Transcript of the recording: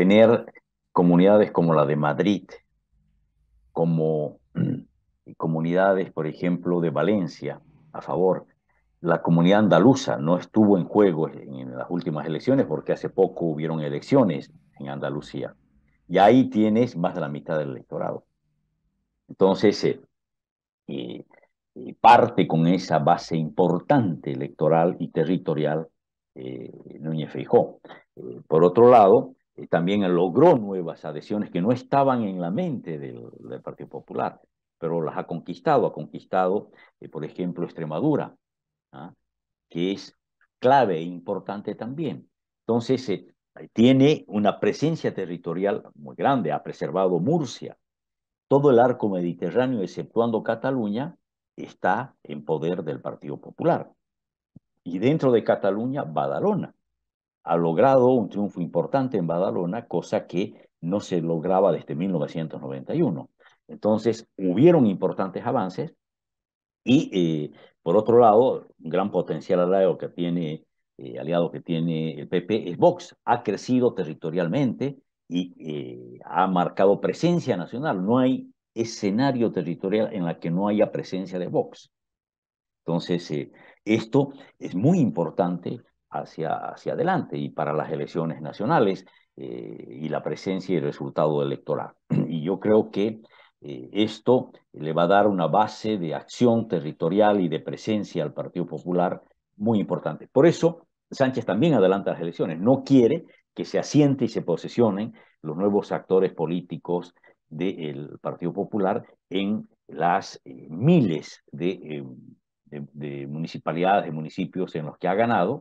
tener comunidades como la de Madrid, como comunidades, por ejemplo, de Valencia, a favor. La comunidad andaluza no estuvo en juego en las últimas elecciones porque hace poco hubieron elecciones en Andalucía. Y ahí tienes más de la mitad del electorado. Entonces, eh, eh, eh, parte con esa base importante electoral y territorial eh, Núñez Feijó. por otro lado, también logró nuevas adhesiones que no estaban en la mente del, Partido Popular, pero las ha conquistado. Ha conquistado, eh, por ejemplo, Extremadura, ¿ah? que es clave e importante también. Entonces, eh, tiene una presencia territorial muy grande, ha preservado Murcia. Todo el arco mediterráneo, exceptuando Cataluña, está en poder del Partido Popular. Y dentro de Cataluña, Badalona ha logrado un triunfo importante en Badalona, cosa que no se lograba desde 1991. Entonces, hubieron importantes avances y, eh, por otro lado, un gran potencial aliado que tiene, eh, aliado que tiene el PP es Vox. Ha crecido territorialmente y eh, ha marcado presencia nacional. No hay escenario territorial en la que no haya presencia de Vox. Entonces, esto es muy importante hacia, hacia adelante y para las elecciones nacionales eh, y la presencia y el resultado electoral. Y yo creo que eh, esto le va a dar una base de acción territorial y de presencia al Partido Popular muy importante. Por eso, Sánchez también adelanta las elecciones. No quiere que se asiente y se posesionen los nuevos actores políticos del Partido Popular en las eh, miles de, de, municipalidades, de municipios en los que ha ganado